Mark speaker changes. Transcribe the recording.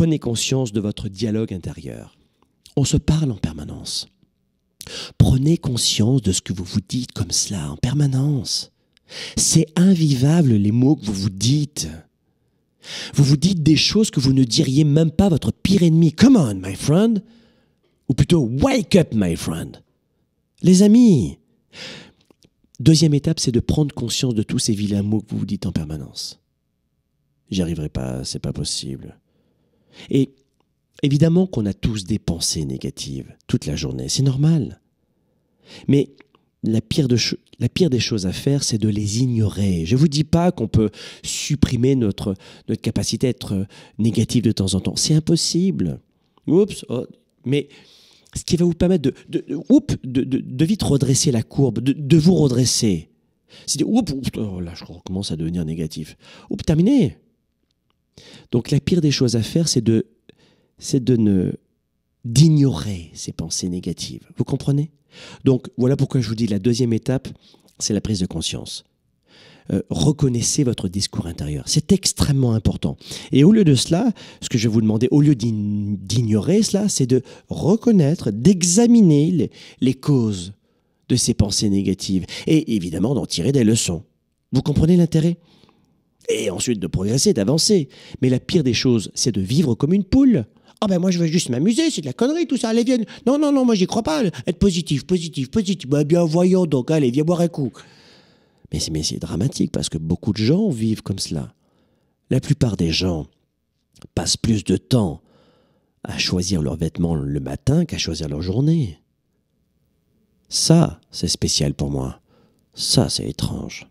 Speaker 1: prenez conscience de votre dialogue intérieur. On se parle en permanence. Prenez conscience de ce que vous vous dites comme cela en permanence. C'est invivable les mots que vous vous dites. Vous vous dites des choses que vous ne diriez même pas à votre pire ennemi. Come on, my friend. Ou plutôt, wake up, my friend. Les amis. Deuxième étape, c'est de prendre conscience de tous ces vilains mots que vous vous dites en permanence. J'y arriverai pas, c'est pas possible. Et évidemment qu'on a tous des pensées négatives toute la journée, c'est normal. Mais la pire, des choses à faire, c'est de les ignorer. Je ne vous dis pas qu'on peut supprimer notre, notre capacité à être euh, négatif de temps en temps. C'est impossible. Oups, oh, mais ce qui va vous permettre de, de, de, vite redresser la courbe, de, vous redresser. C'est oups, oups, oh là, je commence à devenir négatif. Oups, terminé. Donc la pire des choses à faire, c'est de, c'est de ne d'ignorer ces pensées négatives. Vous comprenez Donc voilà pourquoi je vous dis la deuxième étape, c'est la prise de conscience. Euh, reconnaissez votre discours intérieur. C'est extrêmement important. Et au lieu de cela, ce que je vais vous demander, au lieu d'ignorer cela, c'est de reconnaître, d'examiner les causes de ces pensées négatives et évidemment d'en tirer des leçons. Vous comprenez l'intérêt et ensuite de progresser, d'avancer. Mais la pire des choses, c'est de vivre comme une poule. Ah ben moi je veux juste m'amuser, c'est de la connerie tout ça, allez viens. Non, non, non, moi j'y crois pas. Être positif, positif, positif. Ben bien voyons donc, allez, viens boire un coup. Mais c'est dramatique parce que beaucoup de gens vivent comme cela. La plupart des gens passent plus de temps à choisir leurs vêtements le matin qu'à choisir leur journée. Ça, c'est spécial pour moi. Ça, c'est étrange.